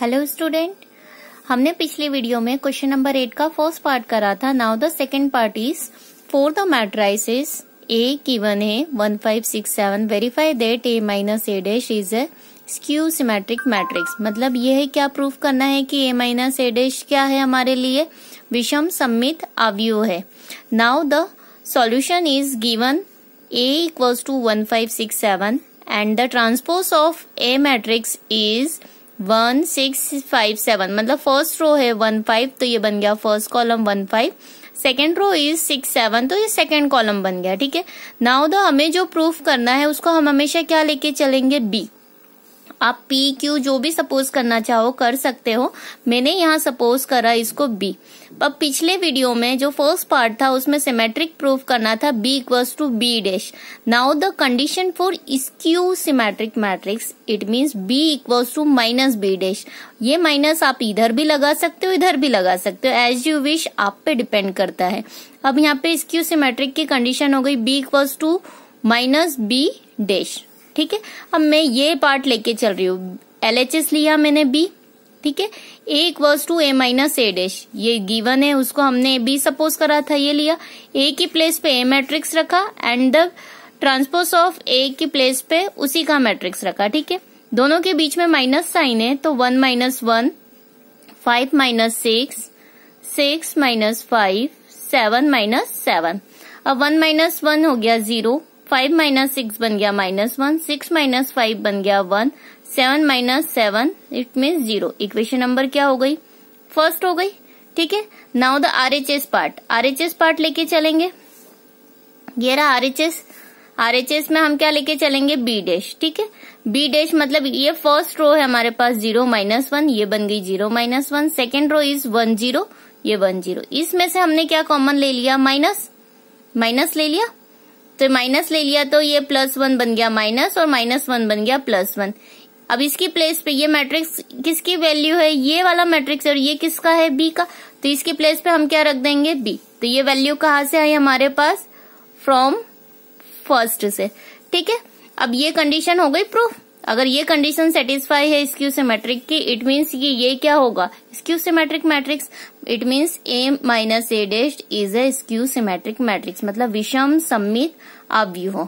hello student हमने पिछले video में क्वेश्चन नंबर एट का फर्स्ट पार्ट करा था now the second part is for the matrices A one है one five six seven verify that A minus A dash is a skew symmetric matrix मतलब ये है क्या proof करना है कि ए माइनस ए डैश क्या है हमारे लिए विषम सम्मित अवयव है now the solution is given A equals to one five six seven and the transpose of A matrix is one six five seven मतलब फर्स्ट रो है वन फाइव तो ये बन गया first column one five second row is six seven तो ये second column बन गया ठीक है नाउ द हमें जो प्रूफ करना है उसको हम हमेशा क्या लेके चलेंगे बी आप पी क्यू जो भी सपोज करना चाहो कर सकते हो मैंने यहाँ सपोज करा इसको बी अब पिछले वीडियो में जो फर्स्ट पार्ट था उसमें सिमेट्रिक प्रूफ करना था B equals to B dash now the condition for skew symmetric matrix it means B equals to minus B dash ये माइनस आप इधर भी लगा सकते हो इधर भी लगा सकते हो एज यू विश आप पे डिपेंड करता है अब यहाँ पे स्क्यू सिमेट्रिक की कंडीशन हो गई B equals to minus B dash ठीक है अब मैं ये पार्ट लेके चल रही हूँ एल लिया मैंने बी ठीक है A equals to A minus A dash ये गिवन है उसको हमने बी सपोज करा था ये लिया ए की प्लेस पे ए मैट्रिक्स रखा and the transpose of A की प्लेस पे उसी का मैट्रिक्स रखा ठीक है दोनों के बीच में माइनस साइन है तो one minus one five minus six six minus five seven minus seven अब वन माइनस वन हो गया जीरो फाइव माइनस सिक्स बन गया minus one six minus five बन गया one seven minus seven it mean zero equation number क्या हो गई फर्स्ट हो गई ठीक है now the R H S part R H S part लेके चलेंगे ये रहा R H S are H S में हम क्या लेके चलेंगे बी डैश ठीक है बी डैश मतलब ये फर्स्ट रो है हमारे पास जीरो माइनस वन ये बन गई zero minus one second row is one zero ये वन जीरो इसमें से हमने क्या कॉमन ले लिया माइनस माइनस ले लिया तो माइनस ले लिया तो ये प्लस वन बन गया माइनस और माइनस वन बन गया प्लस वन अब इसकी प्लेस पे ये मैट्रिक्स किसकी वैल्यू है ये वाला मैट्रिक्स और ये किसका है बी का तो इसकी प्लेस पे हम क्या रख देंगे बी तो ये वैल्यू कहाँ से आई हमारे पास फ्रॉम फर्स्ट से ठीक है अब ये कंडीशन हो गई प्रूफ अगर ये कंडीशन सेटिस्फाई है स्क्यू सिमेट्रिक की इट मीन्स कि ये क्या होगा skew symmetric matrix it means A minus A dash is a skew symmetric matrix मतलब विषम सम्मित अव्यूह